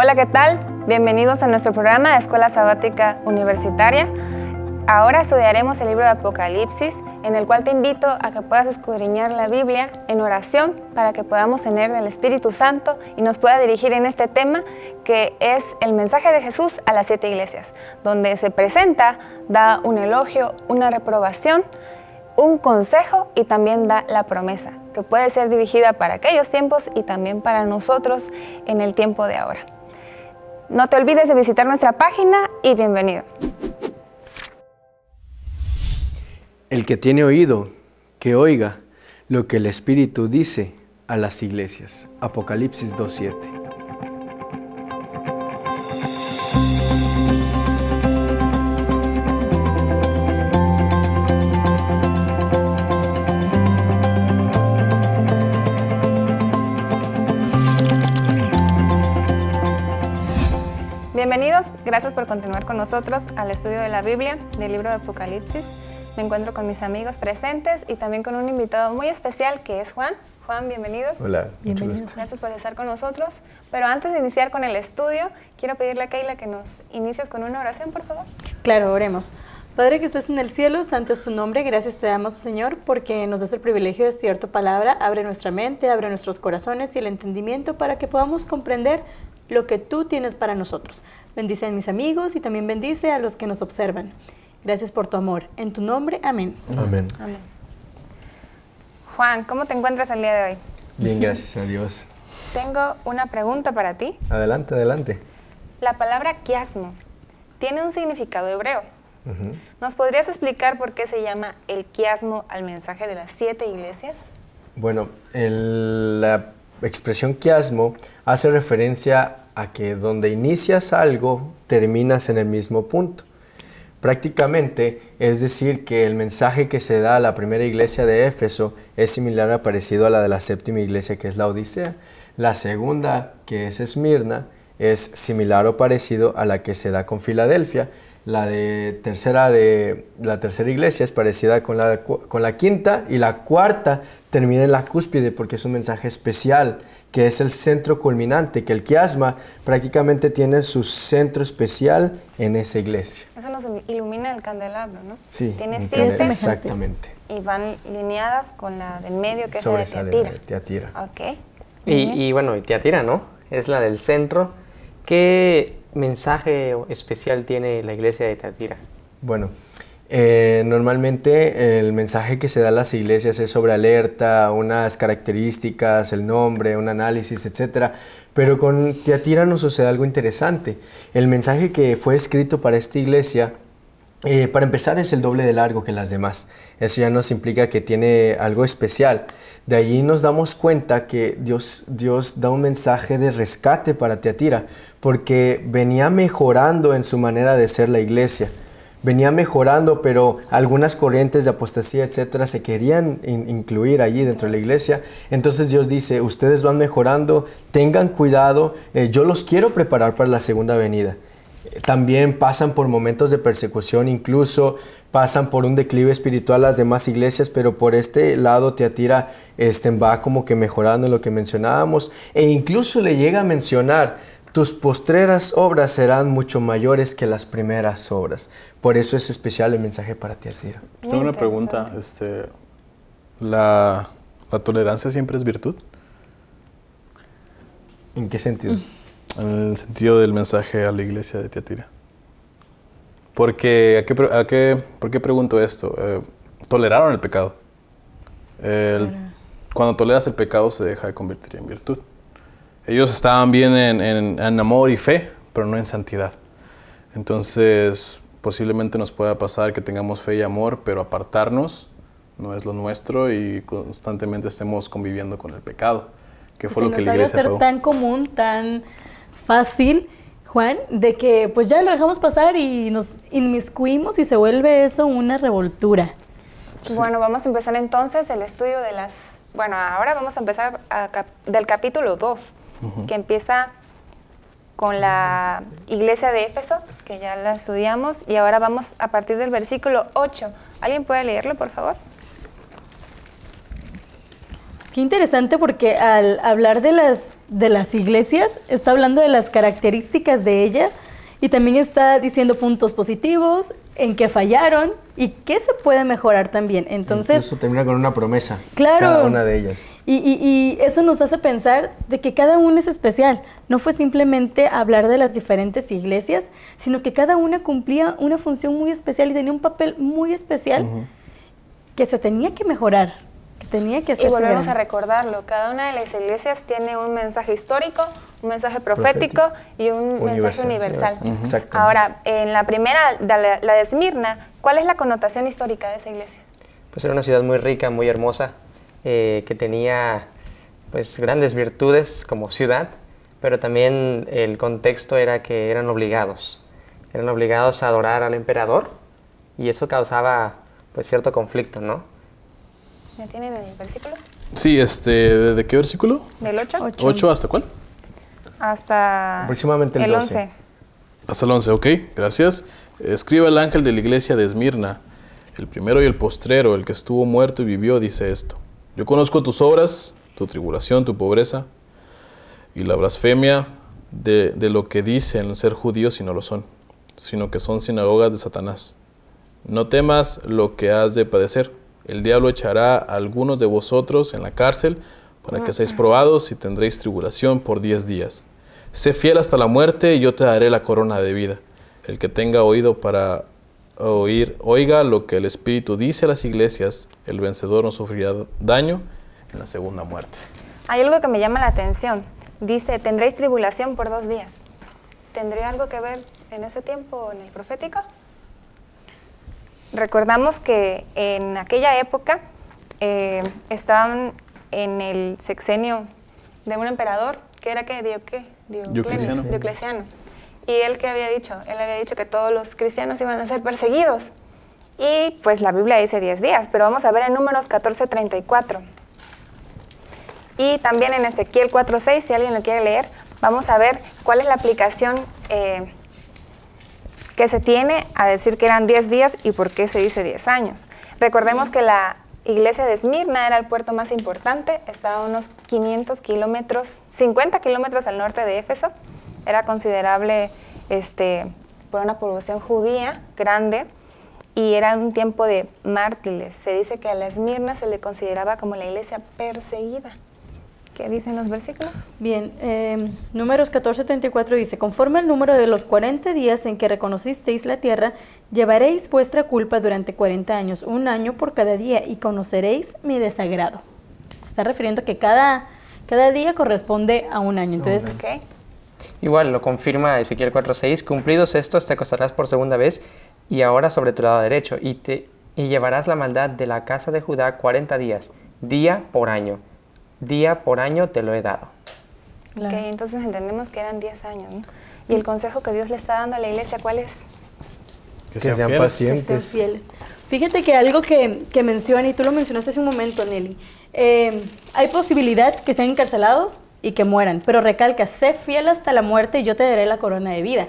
Hola, ¿qué tal? Bienvenidos a nuestro programa Escuela Sabática Universitaria. Ahora estudiaremos el libro de Apocalipsis, en el cual te invito a que puedas escudriñar la Biblia en oración para que podamos tener del Espíritu Santo y nos pueda dirigir en este tema que es el mensaje de Jesús a las siete iglesias, donde se presenta, da un elogio, una reprobación, un consejo y también da la promesa, que puede ser dirigida para aquellos tiempos y también para nosotros en el tiempo de ahora. No te olvides de visitar nuestra página y bienvenido. El que tiene oído, que oiga lo que el Espíritu dice a las iglesias. Apocalipsis 2.7. Gracias por continuar con nosotros al estudio de la Biblia, del libro de Apocalipsis. Me encuentro con mis amigos presentes y también con un invitado muy especial que es Juan. Juan, bienvenido. Hola, Gracias por estar con nosotros. Pero antes de iniciar con el estudio, quiero pedirle a Keila que nos inicies con una oración, por favor. Claro, oremos. Padre que estás en el cielo, santo es tu nombre, gracias te damos, Señor, porque nos das el privilegio de estudiar tu palabra. Abre nuestra mente, abre nuestros corazones y el entendimiento para que podamos comprender lo que tú tienes para nosotros. Bendice a mis amigos y también bendice a los que nos observan. Gracias por tu amor. En tu nombre, amén. Amén. Juan, ¿cómo te encuentras el día de hoy? Bien, gracias a Dios. Tengo una pregunta para ti. Adelante, adelante. La palabra quiasmo tiene un significado hebreo. ¿Nos podrías explicar por qué se llama el quiasmo al mensaje de las siete iglesias? Bueno, la expresión quiasmo hace referencia a que donde inicias algo, terminas en el mismo punto. Prácticamente es decir que el mensaje que se da a la primera iglesia de Éfeso es similar o parecido a la de la séptima iglesia que es la Odisea. La segunda, que es Esmirna, es similar o parecido a la que se da con Filadelfia. La, de tercera de, la tercera iglesia es parecida con la, con la quinta y la cuarta termina en la cúspide porque es un mensaje especial, que es el centro culminante, que el quiasma prácticamente tiene su centro especial en esa iglesia. Eso nos ilumina el candelabro, ¿no? Sí, tiene centros exactamente. Y van lineadas con la del medio que es la de Teatira. Okay. Y, y, bueno, y Teatira, ¿no? Es la del centro. ¿Qué mensaje especial tiene la iglesia de Teatira? Bueno, eh, normalmente el mensaje que se da a las iglesias es sobre alerta, unas características, el nombre, un análisis, etc. Pero con Teatira nos sucede algo interesante. El mensaje que fue escrito para esta iglesia eh, para empezar es el doble de largo que las demás. Eso ya nos implica que tiene algo especial. De allí nos damos cuenta que Dios, Dios da un mensaje de rescate para Teatira, porque venía mejorando en su manera de ser la iglesia venía mejorando, pero algunas corrientes de apostasía, etcétera, se querían incluir allí dentro de la iglesia. Entonces Dios dice, ustedes van mejorando, tengan cuidado, eh, yo los quiero preparar para la segunda venida. También pasan por momentos de persecución, incluso pasan por un declive espiritual las demás iglesias, pero por este lado atira este, va como que mejorando lo que mencionábamos, e incluso le llega a mencionar tus postreras obras serán mucho mayores que las primeras obras. Por eso es especial el mensaje para ti, tira. Tengo una pregunta. Este, ¿la, tolerancia siempre es virtud? ¿En qué sentido? Mm. En el sentido del mensaje a la iglesia de Tiatira. Porque, ¿por qué pregunto esto? Eh, toleraron el pecado. cuando toleras el pecado se deja de convertir en virtud. Ellos estaban bien en, en, amor y fe, pero no en santidad. Entonces, posiblemente nos pueda pasar que tengamos fe y amor, pero apartarnos no es lo nuestro y constantemente estemos conviviendo con el pecado, que fue lo que la iglesia ser tan común, tan fácil, Juan, de que pues ya lo dejamos pasar y nos inmiscuimos y se vuelve eso una revoltura. Bueno, vamos a empezar entonces el estudio de las... Bueno, ahora vamos a empezar del capítulo 2 que empieza con la iglesia de Éfeso, que ya la estudiamos, y ahora vamos a partir del versículo 8. ¿Alguien puede leerlo, por favor? Qué interesante porque al hablar de las, de las iglesias, está hablando de las características de ellas y también está diciendo puntos positivos, en qué fallaron y qué se puede mejorar también. Entonces. Eso termina con una promesa. Claro. Cada una de ellas. Y, eso nos hace pensar de que cada una es especial. No fue simplemente hablar de las diferentes iglesias, sino que cada una cumplía una función muy especial y tenía un papel muy especial que se tenía que mejorar. Que tenía que hacer. Y volvemos a recordarlo. Cada una de las iglesias tiene un mensaje histórico, un mensaje profético, y un mensaje universal. Ahora, en la primera, la, de Esmirna, ¿cuál es la connotación histórica de esa iglesia? Pues era una ciudad muy rica, muy hermosa, eh, que tenía pues grandes virtudes como ciudad, pero también el contexto era que eran obligados, eran obligados a adorar al emperador y eso causaba pues cierto conflicto, ¿no? ¿Ya tienen el versículo? Sí, este, ¿de, qué versículo? Del 8. 8. ¿8 hasta cuál? hasta el, 11. Hasta el 11, ok, gracias. Escribe el ángel de la iglesia de Esmirna, el primero y el postrero, el que estuvo muerto y vivió, dice esto. Yo conozco tus obras, tu tribulación, tu pobreza y la blasfemia de, de lo que dicen ser judíos y no lo son, sino que son sinagogas de Satanás. No temas lo que has de padecer. El diablo echará a algunos de vosotros en la cárcel para que ah. seáis probados y tendréis tribulación por diez días. Sé fiel hasta la muerte y yo te daré la corona de vida. El que tenga oído para oír, oiga lo que el Espíritu dice a las iglesias, el vencedor no sufrirá daño en la segunda muerte. Hay algo que me llama la atención. Dice, tendréis tribulación por dos días. ¿Tendría algo que ver en ese tiempo en el profético? Recordamos que en aquella época eh, estaban en el sexenio de un emperador, que era que Dio, ¿qué? Diocleciano. Diocleciano. Y él que había dicho, él había dicho que todos los cristianos iban a ser perseguidos. Y pues la Biblia dice 10 días, pero vamos a ver en números 14:34. Y también en Ezequiel 4:6, si alguien lo quiere leer, vamos a ver cuál es la aplicación eh, que se tiene a decir que eran 10 días y por qué se dice 10 años. Recordemos que la iglesia de Esmirna era el puerto más importante, estaba a unos 500 kilómetros, 50 kilómetros al norte de Éfeso. Era considerable este, por una población judía grande y era un tiempo de mártires. Se dice que a la Esmirna se le consideraba como la iglesia perseguida. ¿Qué dicen los versículos? Bien, em, números 14, dice, conforme al número de los 40 días en que reconocisteis la tierra, llevaréis vuestra culpa durante 40 años, un año por cada día, y conoceréis mi desagrado. Se está refiriendo que cada, cada día corresponde a un año. Entonces, ¿qué? Igual lo confirma Ezequiel 4.6, cumplidos estos te acostarás por segunda vez y ahora sobre tu lado derecho, y, y llevarás la maldad de la casa de Judá 40 días, día por año día por año te lo he dado. Ok, entonces entendemos que eran 10 años. ¿Y el consejo que Dios le está dando a la iglesia cuál es? Que sean, pacientes. Que sean fieles. Fíjate que algo que, que menciona, y tú lo mencionaste hace un momento, Nelly, eh, hay posibilidad que sean encarcelados y que mueran, pero recalca, sé fiel hasta la muerte y yo te daré la corona de vida.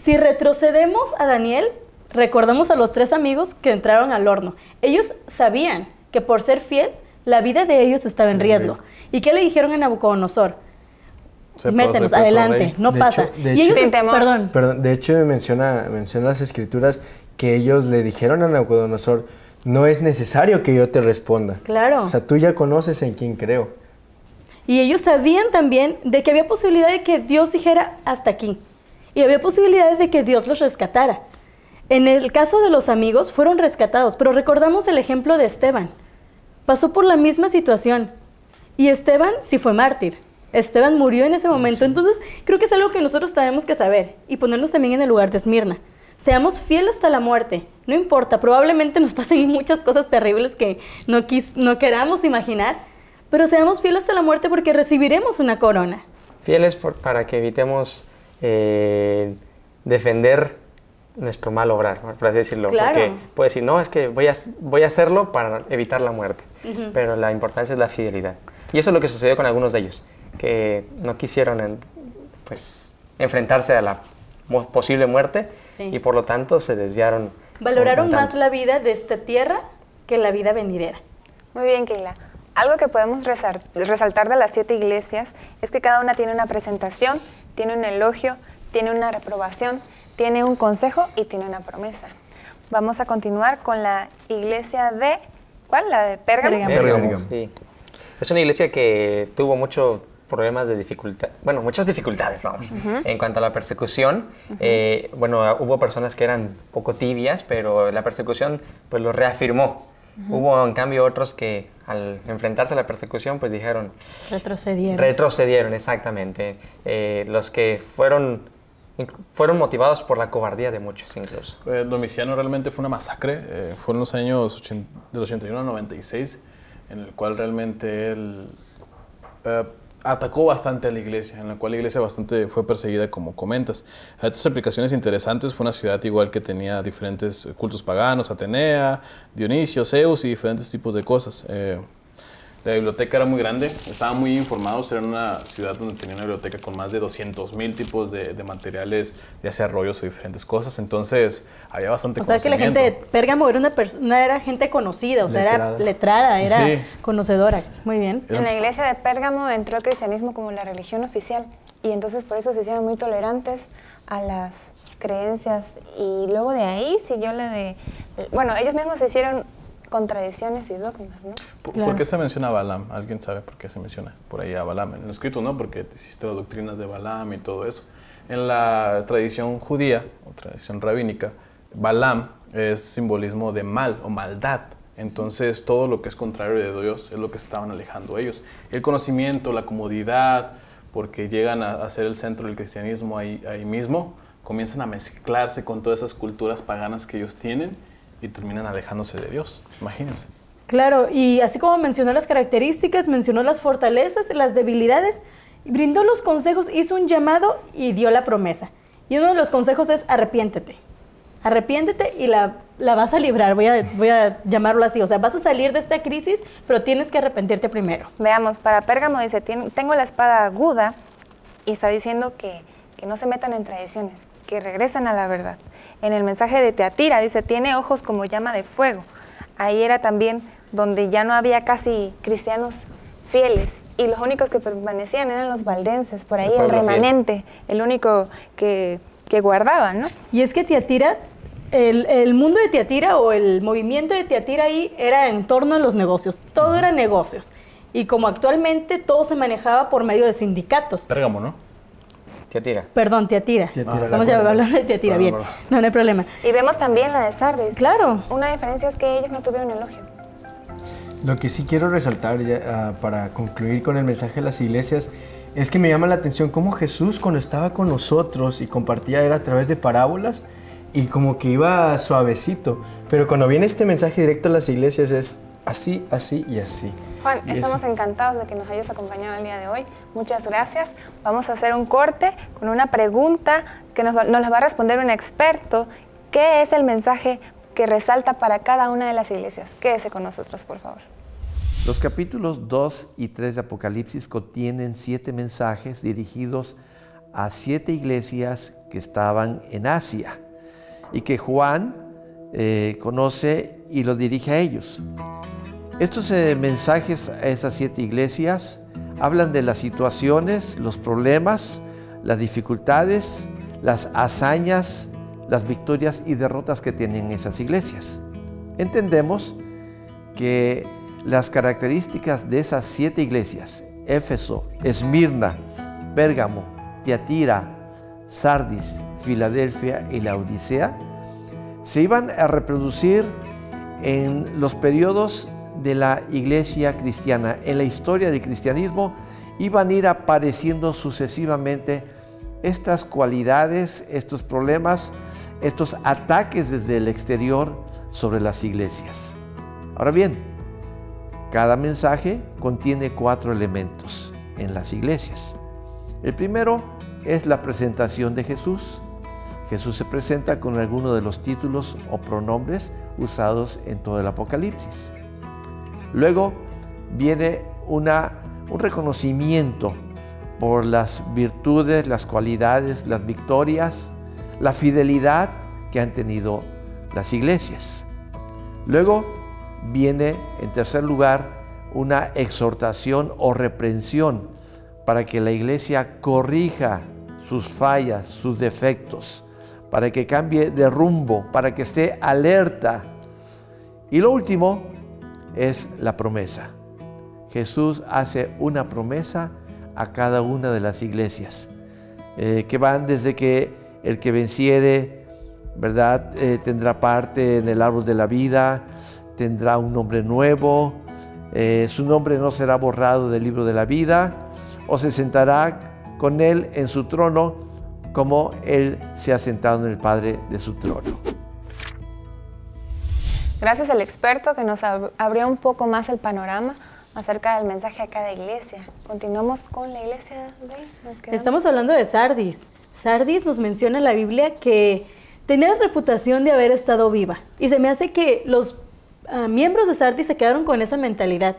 Si retrocedemos a Daniel, recordamos a los tres amigos que entraron al horno. Ellos sabían que por ser fiel la vida de ellos estaba en riesgo. ¿Y qué le dijeron a Nabucodonosor? Se adelante, no pasa. de perdón. De hecho, menciona, menciona las escrituras que ellos le dijeron a Nabucodonosor, no es necesario que yo te responda. Claro. O sea, tú ya conoces en quién creo. Y ellos sabían también de que había posibilidad de que Dios dijera hasta aquí. Y había posibilidades de que Dios los rescatara. En el caso de los amigos, fueron rescatados, pero recordamos el ejemplo de Esteban pasó por la misma situación. Y Esteban sí fue mártir. Esteban murió en ese momento. Entonces, creo que es algo que nosotros tenemos que saber y ponernos también en el lugar de Esmirna. Seamos fieles hasta la muerte. No importa, probablemente nos pasen muchas cosas terribles que no, no queramos imaginar, pero seamos fieles hasta la muerte porque recibiremos una corona. Fieles para que evitemos eh, defender nuestro mal obrar, por así decirlo. Porque puede decir, no, es que voy a, voy a hacerlo para evitar la muerte. Pero la importancia es la fidelidad. Y eso es lo que sucedió con algunos de ellos, que no quisieron pues, enfrentarse a la posible muerte y por lo tanto se desviaron. Valoraron más la vida de esta tierra que la vida venidera. Muy bien, Keila. Algo que podemos resaltar de las siete iglesias es que cada una tiene una presentación, tiene un elogio, tiene una reprobación, tiene un consejo y tiene una promesa. Vamos a continuar con la iglesia de, ¿cuál? La de Pérgamo. Es una iglesia que tuvo muchos problemas de dificultad, bueno, muchas dificultades, vamos. En cuanto a la persecución, eh, bueno, hubo personas que eran poco tibias, pero la persecución pues lo reafirmó. Hubo en cambio otros que al enfrentarse a la persecución pues dijeron... Retrocedieron. Retrocedieron, exactamente. Eh, los que fueron fueron motivados por la cobardía de muchos incluso. Eh, Domiciano realmente fue una masacre, eh, fue en los años del 81 96, en el cual realmente él eh, atacó bastante a la iglesia, en la cual la iglesia bastante fue perseguida, como comentas. Hay otras aplicaciones interesantes fue una ciudad igual que tenía diferentes cultos paganos, Atenea, Dionisio, Zeus y diferentes tipos de cosas. Eh, la biblioteca era muy grande, estaban muy informados, era una ciudad donde tenía una biblioteca con más de 200.000 mil tipos de, materiales, ya sea rollos o diferentes cosas, entonces había bastante O sea que la gente de Pérgamo era una persona, era gente conocida, o sea, era letrada, era conocedora, muy bien. En la iglesia de Pérgamo entró el cristianismo como la religión oficial y entonces por eso se hicieron muy tolerantes a las creencias y luego de ahí siguió la de, bueno, ellos mismos se hicieron contradicciones y dogmas, ¿no? ¿Por, qué se menciona Balaam? ¿Alguien sabe por qué se menciona por ahí a Balaam? En el escrito no, porque hiciste las doctrinas de Balaam y todo eso. En la tradición judía o tradición rabínica, Balaam es simbolismo de mal o maldad. Entonces, todo lo que es contrario de Dios es lo que se estaban alejando ellos. El conocimiento, la comodidad, porque llegan a, ser el centro del cristianismo ahí mismo, comienzan a mezclarse con todas esas culturas paganas que ellos tienen y terminan alejándose de Dios. Imagínense. Claro, y así como mencionó las características, mencionó las fortalezas, las debilidades, brindó los consejos, hizo un llamado y dio la promesa. Y uno de los consejos es arrepiéntete. Arrepiéntete y la, la vas a librar, voy a, voy a llamarlo así. O sea, vas a salir de esta crisis, pero tienes que arrepentirte primero. Veamos, para Pérgamo dice, tengo la espada aguda y está diciendo que, que no se metan en tradiciones, que regresan a la verdad. En el mensaje de Teatira dice, tiene ojos como llama de fuego. Ahí era también donde ya no había casi cristianos fieles y los únicos que permanecían eran los valdenses, por ahí el, remanente, el único que, guardaban, ¿no? Y es que Teatira el, mundo de Teatira o el movimiento de Teatira ahí era en torno a los negocios. Todo era negocios. Y como actualmente todo se manejaba por medio de sindicatos. Pérgamo, ¿no? atira. Perdón, Te tiatira. Estamos hablando de Tiatira, bien. No, hay problema. Y vemos también la de Sardes. Claro. Una diferencia es que ellos no tuvieron elogio. Lo que sí quiero resaltar ah, para concluir con el mensaje de las iglesias es que me llama la atención cómo Jesús cuando estaba con nosotros y compartía era a través de parábolas y como que iba suavecito. Pero cuando viene este mensaje directo a las iglesias es así, así y así. Juan, estamos encantados de que nos hayas acompañado el día de hoy. Muchas gracias. Vamos a hacer un corte con una pregunta que nos, la va a responder un experto. ¿Qué es el mensaje que resalta para cada una de las iglesias? Quédese con nosotros, por favor. Los capítulos 2 y 3 de Apocalipsis contienen siete mensajes dirigidos a siete iglesias que estaban en Asia y que Juan eh, conoce y los dirige a ellos. Estos eh, mensajes a esas siete iglesias hablan de las situaciones, los problemas, las dificultades, las hazañas, las victorias y derrotas que tienen esas iglesias. Entendemos que las características de esas siete iglesias, Éfeso, Esmirna, Pérgamo, Tiatira, Sardis, Filadelfia y la Odisea, se iban a reproducir en los periodos de la iglesia cristiana, en la historia del cristianismo, iban a ir apareciendo sucesivamente estas cualidades, estos problemas, estos ataques desde el exterior sobre las iglesias. Ahora bien, cada mensaje contiene cuatro elementos en las iglesias. El primero es la presentación de Jesús. Jesús se presenta con alguno de los títulos o pronombres usados en todo el Apocalipsis. Luego viene un reconocimiento por las virtudes, las cualidades, las victorias, la fidelidad que han tenido las iglesias. Luego viene, en tercer lugar, una exhortación o reprensión para que la iglesia corrija sus fallas, sus defectos, para que cambie de rumbo, para que esté alerta. Y lo último, es la promesa. Jesús hace una promesa a cada una de las iglesias, eh, que van desde que el que venciere, ¿verdad? Eh, tendrá parte en el árbol de la vida, tendrá un nombre nuevo, eh, su nombre no será borrado del libro de la vida, o se sentará con él en su trono como él se ha sentado en el Padre de su trono. Gracias al experto que nos abrió un poco más el panorama acerca del mensaje acá de iglesia. Continuamos con la iglesia de... Estamos hablando de Sardis. Sardis nos menciona en la Biblia que tenía la reputación de haber estado viva. Y se me hace que los ah, miembros de Sardis se quedaron con esa mentalidad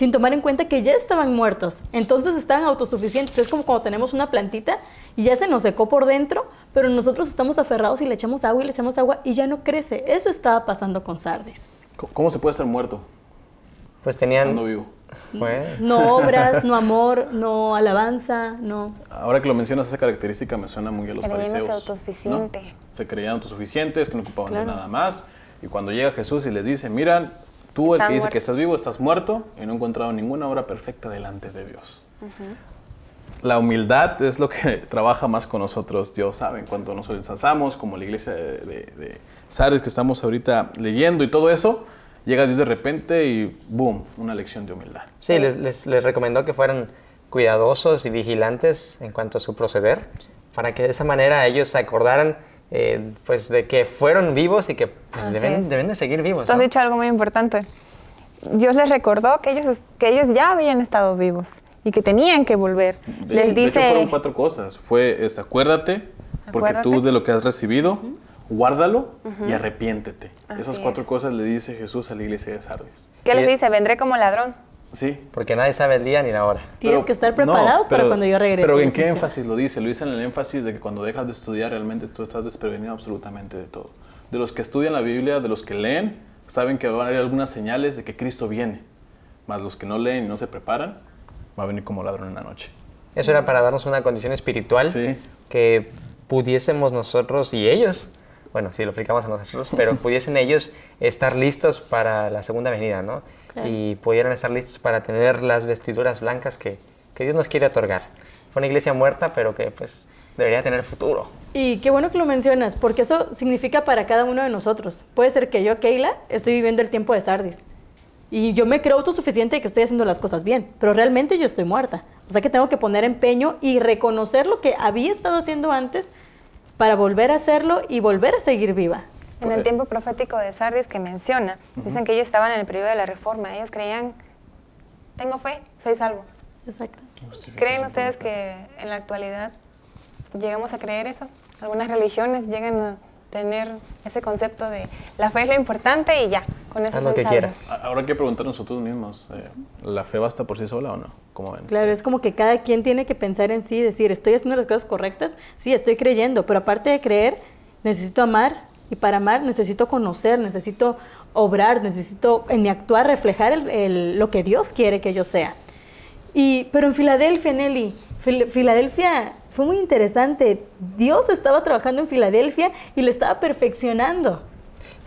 sin tomar en cuenta que ya estaban muertos. Entonces estaban autosuficientes. Es como cuando tenemos una plantita y ya se nos secó por dentro, pero nosotros estamos aferrados y le echamos agua y le echamos agua y ya no crece. Eso estaba pasando con Sardes. ¿Cómo se puede estar muerto? Pues tenían... Estando vivo. No obras, no amor, no alabanza, no. Ahora que lo mencionas, esa característica me suena muy a los fariseos. autosuficiente. autosuficientes. Se creían autosuficientes, que no ocupaban de nada más. Y cuando llega Jesús y les dice, miran, tú el que dice que estás vivo, estás muerto y no he encontrado ninguna obra perfecta delante de Dios. Uh la humildad es lo que trabaja más con nosotros, Dios sabe, en cuanto nos ensalzamos, como la iglesia de, de, que estamos ahorita leyendo y todo eso, llega Dios de repente y boom, una lección de humildad. Sí, les, recomendó que fueran cuidadosos y vigilantes en cuanto a su proceder, para que de esa manera ellos se acordaran eh, pues de que fueron vivos y que pues, deben, de seguir vivos. Tú has dicho algo muy importante. Dios les recordó que ellos, que ellos ya habían estado vivos y que tenían que volver. Les dice... De fueron cuatro cosas. Fue, es, este, acuérdate, porque tú de lo que has recibido, guárdalo y arrepiéntete. Esas cuatro cosas le dice Jesús a la iglesia de Sardis. ¿Qué les dice? Vendré como ladrón. Sí. Porque nadie sabe el día ni la hora. Tienes que estar preparados para cuando yo regrese. Pero ¿en qué énfasis lo dice? Lo dice en el énfasis de que cuando dejas de estudiar realmente tú estás desprevenido absolutamente de todo. De los que estudian la Biblia, de los que leen, saben que van a haber algunas señales de que Cristo viene. Más los que no leen y no se preparan, va a venir como ladrón en la noche. Eso era para darnos una condición espiritual que pudiésemos nosotros y ellos, bueno, si lo aplicamos a nosotros, pero pudiesen ellos estar listos para la segunda venida, ¿no? Y pudieran estar listos para tener las vestiduras blancas que, que Dios nos quiere otorgar. Fue una iglesia muerta, pero que pues debería tener futuro. Y qué bueno que lo mencionas, porque eso significa para cada uno de nosotros. Puede ser que yo, Keila, estoy viviendo el tiempo de Sardis, y yo me creo autosuficiente de que estoy haciendo las cosas bien, pero realmente yo estoy muerta. O sea que tengo que poner empeño y reconocer lo que había estado haciendo antes para volver a hacerlo y volver a seguir viva. En el tiempo profético de Sardis que menciona, dicen que ellos estaban en el periodo de la reforma, ellos creían, tengo fe, soy salvo. Exacto. ¿Creen ustedes que en la actualidad llegamos a creer eso? Algunas religiones llegan a tener ese concepto de la fe es lo importante y ya, con eso lo que quieras. Ahora que preguntar nosotros mismos, eh, ¿la fe basta por sí sola o no? Claro, es como que cada quien tiene que pensar en sí, decir, estoy haciendo las cosas correctas, sí, estoy creyendo, pero aparte de creer, necesito amar y para amar necesito conocer, necesito obrar, necesito en mi actuar reflejar lo que Dios quiere que yo sea. Y, pero en Filadelfia, Nelly, Filadelfia fue muy interesante. Dios estaba trabajando en Filadelfia y lo estaba perfeccionando.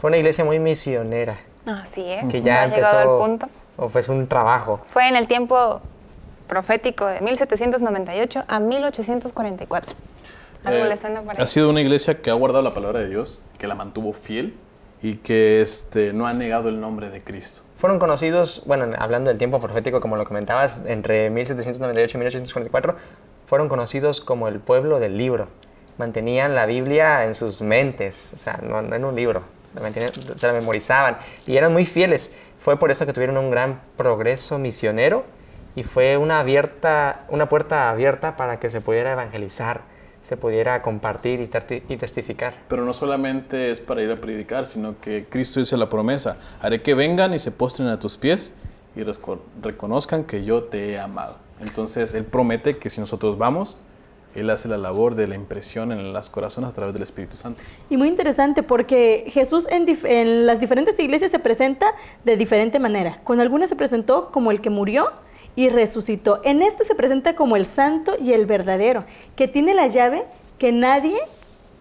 Fue una iglesia muy misionera. Así es. Que ya, ha llegado al punto. O fue un trabajo. Fue en el tiempo profético de 1798 a 1844. ¿Algo eh, le ha sido una iglesia que ha guardado la palabra de Dios, que la mantuvo fiel y que este, no ha negado el nombre de Cristo. Fueron conocidos, bueno, hablando del tiempo profético, como lo comentabas, entre 1798 y 1844, fueron conocidos como el pueblo del libro. Mantenían la Biblia en sus mentes, o sea, no, en un libro, se la memorizaban y eran muy fieles. Fue por eso que tuvieron un gran progreso misionero y fue una, abierta, una puerta abierta para que se pudiera evangelizar, se pudiera compartir y testificar. Pero no solamente es para ir a predicar, sino que Cristo hizo la promesa, haré que vengan y se postren a tus pies y reconozcan que yo te he amado. Entonces Él promete que si nosotros vamos, Él hace la labor de la impresión en los corazones a través del Espíritu Santo. Y muy interesante porque Jesús en, las diferentes iglesias se presenta de diferente manera. Con algunas se presentó como el que murió, y resucitó. En este se presenta como el santo y el verdadero, que tiene la llave que nadie,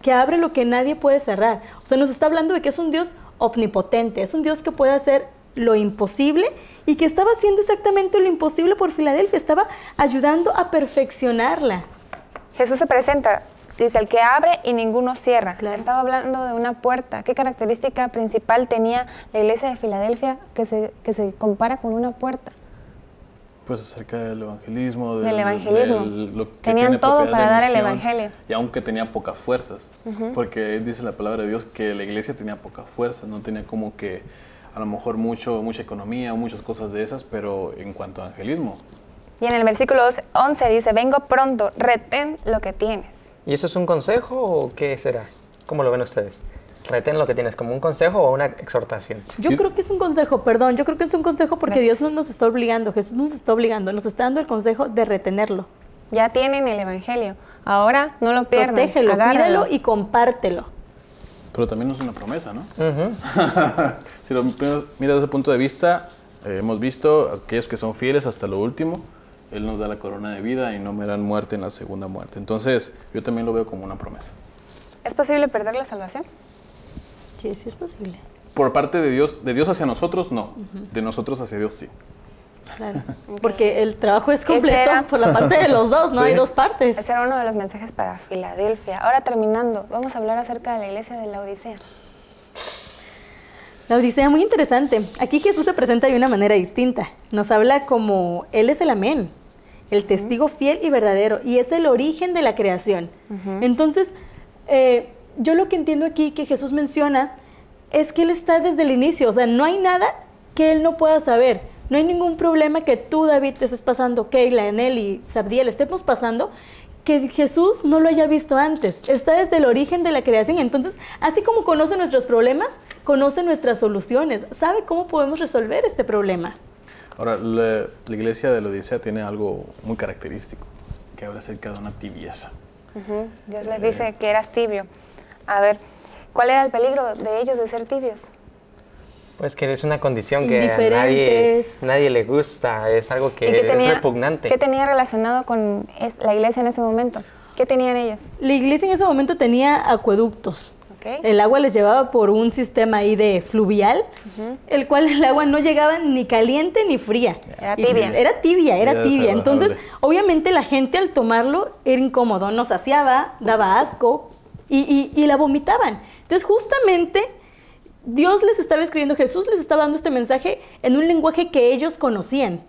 que abre lo que nadie puede cerrar. O sea, nos está hablando de que es un Dios omnipotente, es un Dios que puede hacer lo imposible y que estaba haciendo exactamente lo imposible por Filadelfia, estaba ayudando a perfeccionarla. Jesús se presenta, dice, el que abre y ninguno cierra. Estaba hablando de una puerta. ¿Qué característica principal tenía la iglesia de Filadelfia que se, que se compara con una puerta? Pues acerca del evangelismo, del, evangelismo. Tenían todo para dar el evangelio. Y aunque tenía pocas fuerzas, porque dice la palabra de Dios que la iglesia tenía pocas fuerzas, no tenía como que a lo mejor mucho, mucha economía o muchas cosas de esas, pero en cuanto a evangelismo. Y en el versículo 11 dice, vengo pronto, retén lo que tienes. ¿Y eso es un consejo o qué será? ¿Cómo lo ven ustedes? Retén lo que tienes, como un consejo o una exhortación. Yo creo que es un consejo, perdón, yo creo que es un consejo porque Dios no nos está obligando, Jesús nos está obligando, nos está dando el consejo de retenerlo. Ya tienen el Evangelio, ahora no lo pierdan. Protégelo, y compártelo. Pero también es una promesa, ¿no? si lo miras desde ese punto de vista, eh, hemos visto aquellos que son fieles hasta lo último, Él nos da la corona de vida y no me dan muerte en la segunda muerte. Entonces, yo también lo veo como una promesa. ¿Es posible perder la salvación? Sí, sí es posible. Por parte de Dios, de Dios hacia nosotros, no. De nosotros hacia Dios, sí. Claro, Porque el trabajo es completo por la parte de los dos, no hay dos partes. Ese era uno de los mensajes para Filadelfia. Ahora terminando, vamos a hablar acerca de la iglesia de la Odisea. La Odisea, muy interesante. Aquí Jesús se presenta de una manera distinta. Nos habla como Él es el amén, el testigo fiel y verdadero, y es el origen de la creación. Entonces, eh, yo lo que entiendo aquí que Jesús menciona es que Él está desde el inicio, o sea, no hay nada que Él no pueda saber no hay ningún problema que tú, David, te estés pasando, Keila, Enel y Sabdiel estemos pasando que Jesús no lo haya visto antes. Está desde el origen de la creación. Entonces, así como conoce nuestros problemas, conoce nuestras soluciones, sabe cómo podemos resolver este problema. Ahora, la, iglesia de la Odisea tiene algo muy característico, que habla acerca de una tibieza. Dios les eh, dice que eras tibio. A ver, ¿cuál era el peligro de ellos de ser tibios? Pues que es una condición que a nadie, nadie le gusta, es algo que es repugnante. ¿Qué tenía relacionado con la iglesia en ese momento? ¿Qué tenían ellos? La iglesia en ese momento tenía acueductos. El agua les llevaba por un sistema ahí de fluvial, el cual el agua no llegaba ni caliente ni fría. Era tibia. Era tibia, era tibia. Entonces, obviamente la gente al tomarlo era incómodo, no saciaba, daba asco y, y, y la vomitaban. Entonces, justamente Dios les estaba escribiendo, Jesús les estaba dando este mensaje en un lenguaje que ellos conocían.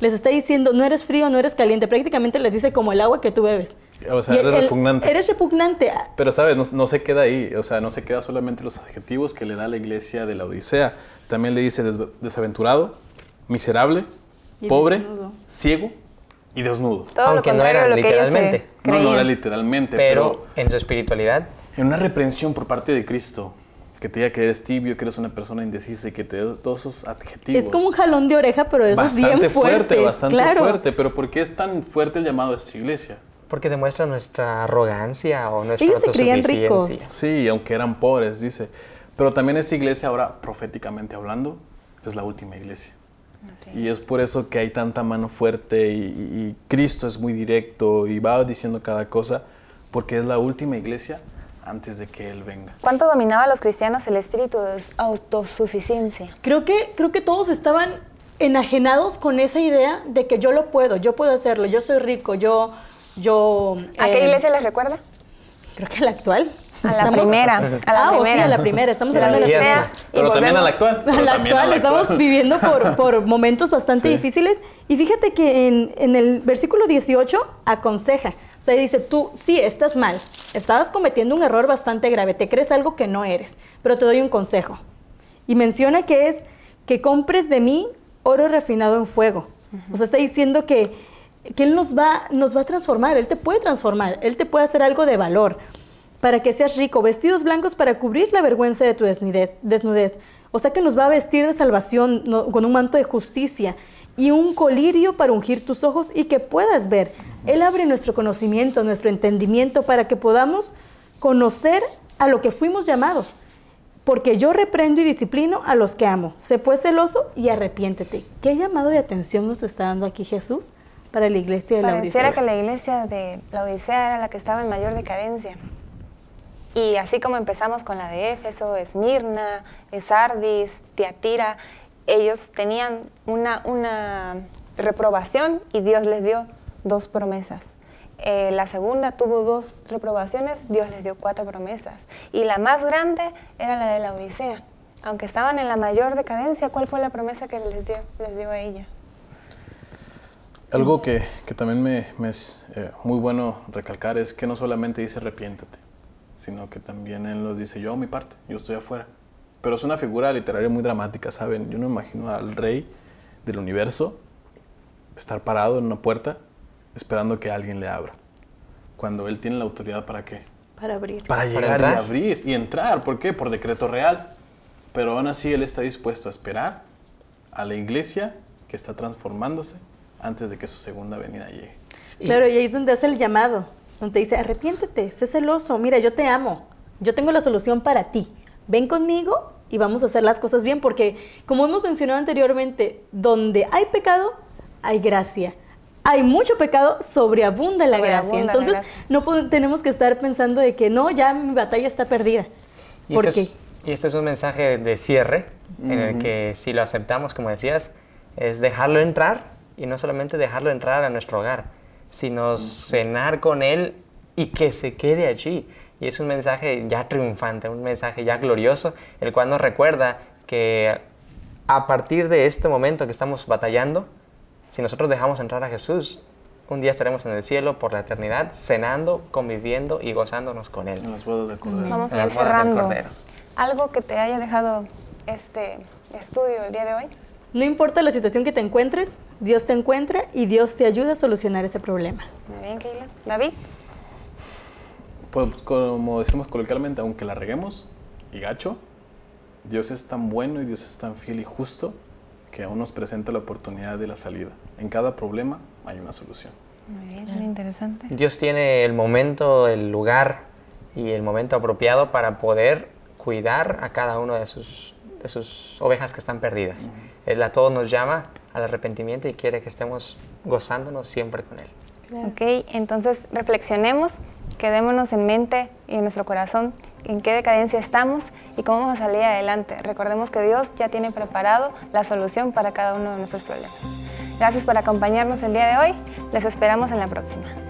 Les está diciendo, no eres frío, no eres caliente. Prácticamente les dice como el agua que tú bebes. O sea, eres repugnante. Eres repugnante. Pero sabes, no, se queda ahí. O sea, no se queda solamente los adjetivos que le da la iglesia de la Odisea. También le dice desaventurado, miserable, pobre, ciego y desnudo. Aunque no era, literalmente. No, no era literalmente. Pero, pero en su espiritualidad. En una reprensión por parte de Cristo que te diga que eres tibio, que eres una persona indecisa y que te todos esos adjetivos. Es como un jalón de oreja, pero eso es bien fuerte. fuerte bastante fuerte, pero ¿por qué es tan fuerte el llamado a esta iglesia? Porque demuestra nuestra arrogancia o nuestra Ellos se creían ricos. Sí, aunque eran pobres, dice. Pero también esta iglesia ahora, proféticamente hablando, es la última iglesia. Y es por eso que hay tanta mano fuerte y Cristo es muy directo y va diciendo cada cosa, porque es la última iglesia antes de que Él venga. ¿Cuánto dominaba a los cristianos el espíritu de autosuficiencia? Creo que, creo que todos estaban enajenados con esa idea de que yo lo puedo, yo puedo hacerlo, yo soy rico, yo... yo ¿A qué eh, iglesia les recuerda? Creo que a la actual. A la primera. A la primera. Ah, la primera. Estamos hablando de la primera. pero también a la actual. A la actual. estamos viviendo por, momentos bastante difíciles. Y fíjate que en, en el versículo 18 aconseja. O sea, dice, tú sí, estás mal, estabas cometiendo un error bastante grave, te crees algo que no eres, pero te doy un consejo. Y menciona que es que compres de mí oro refinado en fuego. O sea, está diciendo que, que Él nos va, nos va a transformar, Él te puede transformar, Él te puede hacer algo de valor para que seas rico, vestidos blancos para cubrir la vergüenza de tu desnudez. desnudez. O sea que nos va a vestir de salvación con un manto de justicia y un colirio para ungir tus ojos y que puedas ver. Él abre nuestro conocimiento, nuestro entendimiento para que podamos conocer a lo que fuimos llamados. Porque yo reprendo y disciplino a los que amo. Sé pues celoso y arrepiéntete. ¿Qué llamado de atención nos está dando aquí Jesús para la iglesia de la Odisea? que la iglesia de la Odisea era la que estaba en mayor decadencia. Y así como empezamos con la de Éfeso, Esmirna, Esardis, Tiatira, ellos tenían una, reprobación y Dios les dio dos promesas. Eh, la segunda tuvo dos reprobaciones, Dios les dio cuatro promesas. Y la más grande era la de la Odisea. Aunque estaban en la mayor decadencia, ¿cuál fue la promesa que les dio, les dio a ella? Algo que, también me, es eh, muy bueno recalcar es que no solamente dice arrepiéntate, sino que también Él nos dice yo mi parte, yo estoy afuera. Pero es una figura literaria muy dramática, ¿saben? Yo no imagino al rey del universo estar parado en una puerta esperando que alguien le abra. Cuando él tiene la autoridad para qué? Para abrir. Para llegar ¿Para abrir y entrar. ¿Por qué? Por decreto real. Pero aún así él está dispuesto a esperar a la iglesia que está transformándose antes de que su segunda venida llegue. Claro, y ahí es donde hace el llamado, donde dice, arrepiéntete, sé celoso, mira, yo te amo, yo tengo la solución para ti ven conmigo y vamos a hacer las cosas bien, porque como hemos mencionado anteriormente, donde hay pecado, hay gracia. Hay mucho pecado, sobreabunda, la gracia. Entonces, no tenemos que estar pensando de que no, ya mi batalla está perdida. ¿Y este, este es, un mensaje de cierre, en el que si lo aceptamos, como decías, es dejarlo entrar y no solamente dejarlo entrar a nuestro hogar, sino cenar con él y que se quede allí y es un mensaje ya triunfante, un mensaje ya glorioso, el cual nos recuerda que a partir de este momento que estamos batallando, si nosotros dejamos entrar a Jesús, un día estaremos en el cielo por la eternidad, cenando, conviviendo y gozándonos con Él. En del Vamos a ir cerrando. ¿Algo que te haya dejado este estudio el día de hoy? No importa la situación que te encuentres, Dios te encuentra y Dios te ayuda a solucionar ese problema. Muy bien, Keila. David pues como decimos coloquialmente, aunque la reguemos y gacho, Dios es tan bueno y Dios es tan fiel y justo que aún nos presenta la oportunidad de la salida. En cada problema hay una solución. Muy interesante. Dios tiene el momento, el lugar y el momento apropiado para poder cuidar a cada uno de sus, de sus ovejas que están perdidas. Él a todos nos llama al arrepentimiento y quiere que estemos gozándonos siempre con Él. Ok, entonces reflexionemos Quedémonos en mente y en nuestro corazón en qué decadencia estamos y cómo vamos a salir adelante. Recordemos que Dios ya tiene preparado la solución para cada uno de nuestros problemas. Gracias por acompañarnos el día de hoy. Les esperamos en la próxima.